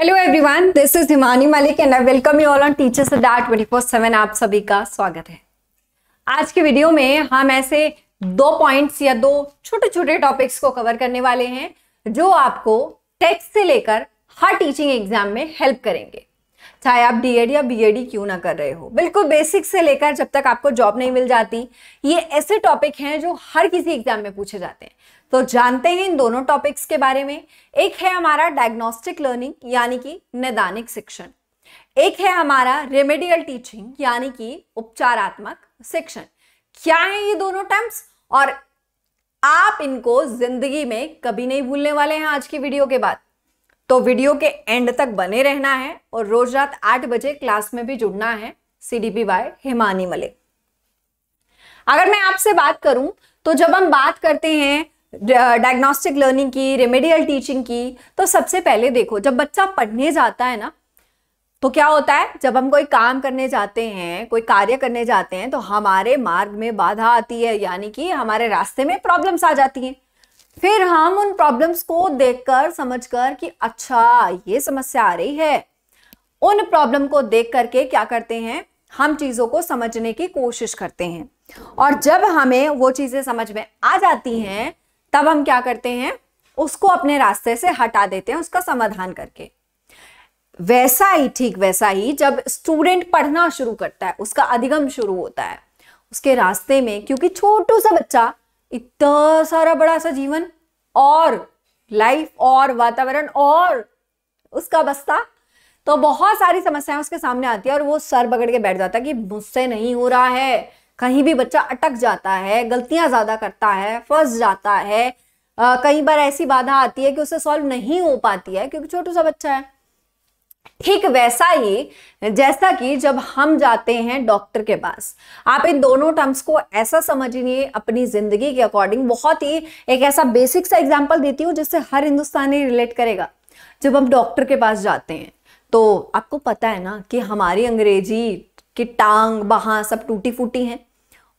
hello everyone this is Himani Malik and I welcome you all on teachers dot twenty four seven आप सभी का स्वागत है आज के वीडियो में हम ऐसे दो पॉइंट्स या दो छोटे छोटे टॉपिक्स को कवर करने वाले हैं जो आपको टेक्स्ट से लेकर हर टीचिंग एग्जाम में हेल्प करेंगे चाहे आप डीएड या बीएड क्यों ना कर रहे हो बिल्कुल बेसिक से लेकर जब तक आपको जॉब नहीं मिल जाती ये ऐसे टॉपिक हैं जो हर किसी एग्जाम में पूछे जाते हैं तो जानते हैं इन दोनों टॉपिक्स के बारे में एक है हमारा डायग्नोस्टिक लर्निंग यानी कि नैदानिक शिक्षण एक है हमारा रेमेडियल टीचिंग यानी कि उपचारात्मक शिक्षण क्या है ये दोनों टर्म्स और आप इनको जिंदगी में कभी नहीं भूलने वाले हैं आज की वीडियो के बाद तो वीडियो के एंड तक बने रहना है और रोज रात आठ बजे क्लास में भी जुड़ना है C D P by Himani Malik अगर मैं आपसे बात करूं तो जब हम बात करते हैं डायग्नोस्टिक लर्निंग की रेमेडियल टीचिंग की तो सबसे पहले देखो जब बच्चा पढ़ने जाता है ना तो क्या होता है जब हम कोई काम करने जाते हैं कोई कार्य करने जाते हैं तो हमारे मार्ग में बाधा आती है यानी कि हमारे रास्ते में प्रॉब्लम्स आ जाती हैं फिर हम उन प्रॉब्लम्स को देखकर समझकर कि अच्छा ये समस्या आ रही है उन प्रॉब्लम को देख करके क्या करते हैं हम चीज़ों को समझने की कोशिश करते हैं और जब हमें वो चीज़ें समझ में आ जाती हैं तब हम क्या करते हैं उसको अपने रास्ते से हटा देते हैं उसका समाधान करके वैसा ही ठीक वैसा ही जब स्टूडेंट पढ़ना शुरू करता है उसका अधिगम शुरू होता है उसके रास्ते में क्योंकि छोटू सा बच्चा इतना सारा बड़ा सा जीवन और लाइफ और वातावरण और उसका बस्ता तो बहुत सारी समस्याएं उसके सामने आती है और वो सर पकड़ के बैठ जाता है कि मुझसे नहीं हो रहा है कहीं भी बच्चा अटक जाता है गलतियां ज्यादा करता है फंस जाता है कई बार ऐसी बाधा आती है कि उसे सॉल्व नहीं हो पाती है क्योंकि छोटू सा बच्चा है ठीक वैसा ही जैसा कि जब हम जाते हैं डॉक्टर के पास आप इन दोनों टर्म्स को ऐसा समझिए अपनी जिंदगी के अकॉर्डिंग बहुत ही एक ऐसा बेसिक सा एग्जाम्पल देती हूँ जिससे हर हिंदुस्तानी रिलेट करेगा जब हम डॉक्टर के पास जाते हैं तो आपको पता है ना कि हमारी अंग्रेजी की टांग बहा सब टूटी फूटी हैं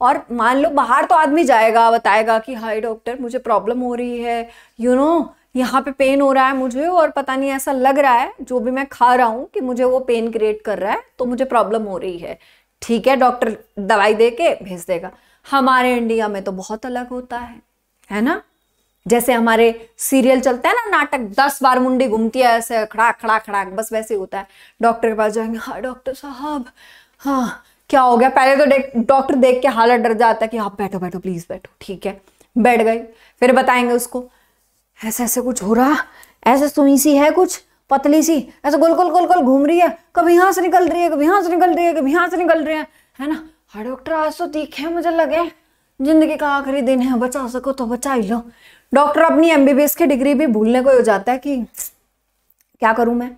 और मान लो बाहर तो आदमी जाएगा बताएगा कि हाय डॉक्टर मुझे प्रॉब्लम हो रही है यू you नो know, यहाँ पे पेन हो रहा है मुझे और पता नहीं ऐसा लग रहा है जो भी मैं खा रहा हूँ कि मुझे वो पेन क्रिएट कर रहा है तो मुझे प्रॉब्लम हो रही है ठीक है डॉक्टर दवाई दे के भेज देगा हमारे इंडिया में तो बहुत अलग होता है है ना जैसे हमारे सीरियल चलता है ना नाटक दस बार मुंडी घूमती है ऐसे खड़ा खड़ा खड़ा बस वैसे होता है डॉक्टर के पास जाएंगे हाँ डॉक्टर साहब हाँ क्या हो गया पहले तो डॉक्टर देख के हालत डर जाता है कि आप बैठो बैठो प्लीज बैठो ठीक है बैठ गई फिर बताएंगे उसको ऐसे ऐसे कुछ हो रहा ऐसे सुई सी है कुछ पतली सी ऐसे गोल गोल गोल गोल घूम रही है कभी यहाँ से निकल रही है कभी यहाँ से निकल रही है कभी यहाँ से निकल रही है है ना हाँ डॉक्टर आज तो तीखे मुझे लगे जिंदगी का आखिरी दिन है बचा सको तो बचा ही लो डॉक्टर अपनी एमबीबीएस की डिग्री भी भूलने को हो जाता है कि क्या करूं मैं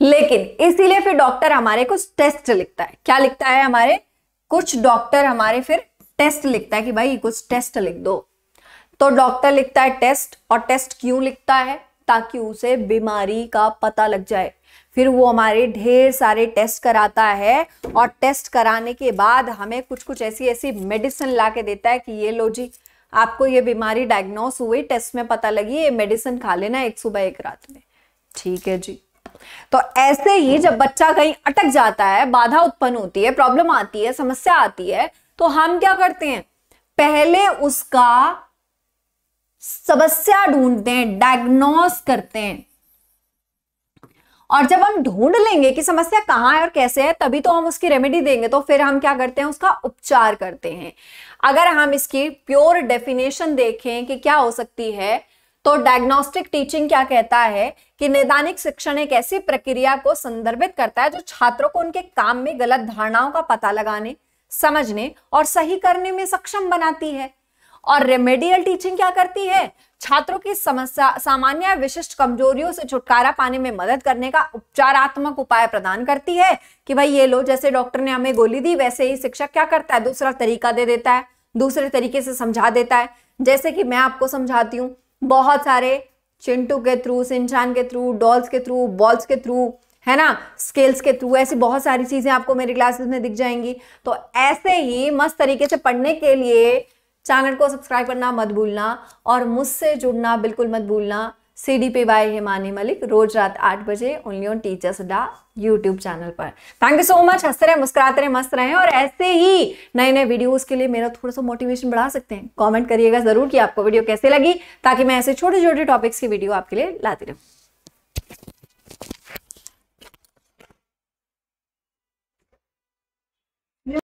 लेकिन इसीलिए फिर डॉक्टर हमारे कुछ टेस्ट लिखता है क्या लिखता है हमारे कुछ डॉक्टर हमारे फिर टेस्ट लिखता है कि भाई कुछ टेस्ट लिख दो तो डॉक्टर लिखता है टेस्ट और टेस्ट क्यों लिखता है ताकि उसे बीमारी का पता लग जाए फिर वो हमारे ढेर सारे टेस्ट कराता है और टेस्ट कराने के बाद हमें कुछ कुछ ऐसी ऐसी मेडिसिन ला के देता है कि ये लो जी आपको ये बीमारी डायग्नोस हुई टेस्ट में पता लगी ये मेडिसिन खा लेना एक सुबह एक रात में ठीक है जी तो ऐसे ही जब बच्चा कहीं अटक जाता है बाधा उत्पन्न होती है प्रॉब्लम आती है समस्या आती है तो हम क्या करते हैं पहले उसका समस्या ढूंढते हैं डायग्नोस करते हैं और जब हम ढूंढ लेंगे कि समस्या कहाँ है और कैसे है तभी तो हम उसकी रेमेडी देंगे तो फिर हम क्या करते हैं उसका उपचार करते हैं अगर हम इसकी प्योर डेफिनेशन देखें कि क्या हो सकती है तो डायग्नोस्टिक टीचिंग क्या कहता है कि नैदानिक शिक्षण एक ऐसी प्रक्रिया को संदर्भित करता है जो छात्रों को उनके काम में गलत धारणाओं का पता लगाने समझने और सही करने में सक्षम बनाती है और रेमेडियल टीचिंग क्या करती है छात्रों की समस्या सामान्य विशिष्ट कमजोरियों से छुटकारा पाने में मदद करने का उपचारात्मक उपाय प्रदान करती है कि भाई ये लो जैसे डॉक्टर ने हमें गोली दी वैसे ही शिक्षक क्या करता है दूसरा तरीका दे देता है दूसरे तरीके से समझा देता है जैसे कि मैं आपको समझाती हूँ बहुत सारे चिंटू के थ्रू सिंचान के थ्रू डॉल्स के थ्रू बॉल्स के थ्रू है ना स्केल्स के थ्रू ऐसी बहुत सारी चीजें आपको मेरी क्लासेस में दिख जाएंगी तो ऐसे ही मस्त तरीके से पढ़ने के लिए चैनल को सब्सक्राइब करना मत भूलना और मुझसे जुड़ना बिल्कुल मत भूलना C D P by Himani Malik रोज रात आठ बजे only on teachers dot YouTube channel पर थैंक यू सो मच हंसते रहे मुस्कुराते रहे मस्त रहे और ऐसे ही नए नए वीडियोस के लिए मेरा थोड़ा सा मोटिवेशन बढ़ा सकते हैं कमेंट करिएगा जरूर कि आपको वीडियो कैसे लगी ताकि मैं ऐसे छोटे छोटे टॉपिक्स की वीडियो आपके लिए लाती रहूँ